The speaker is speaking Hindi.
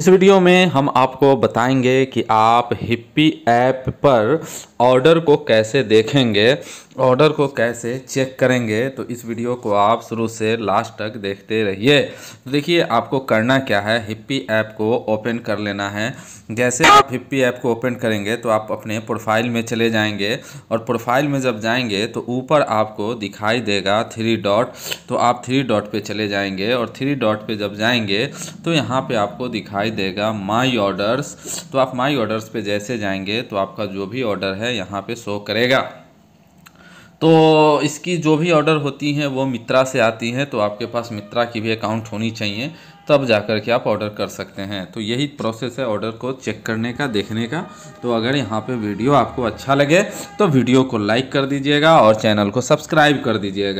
इस वीडियो में हम आपको बताएंगे कि आप हिप्पी ऐप पर ऑर्डर को कैसे देखेंगे ऑर्डर को कैसे चेक करेंगे तो इस वीडियो को आप शुरू से लास्ट तक देखते रहिए तो देखिए आपको करना क्या है हिप्पी ऐप को ओपन कर लेना है जैसे आप हिप्पी ऐप को ओपन करेंगे तो आप अपने प्रोफाइल में चले जाएंगे और प्रोफाइल में जब जाएंगे तो ऊपर आपको दिखाई देगा थ्री डॉट तो आप थ्री डॉट पर चले जाएँगे और थ्री डॉट पर जब जाएँगे तो यहाँ पर आपको दिखाई दिखाई देगा माई ऑर्डर्स तो आप माई ऑर्डर्स पे जैसे जाएंगे तो आपका जो भी ऑर्डर है यहाँ पे शो करेगा तो इसकी जो भी ऑर्डर होती हैं वो मित्रा से आती हैं तो आपके पास मित्रा की भी अकाउंट होनी चाहिए तब जा कर के आप ऑर्डर कर सकते हैं तो यही प्रोसेस है ऑर्डर को चेक करने का देखने का तो अगर यहाँ पे वीडियो आपको अच्छा लगे तो वीडियो को लाइक कर दीजिएगा और चैनल को सब्सक्राइब कर दीजिएगा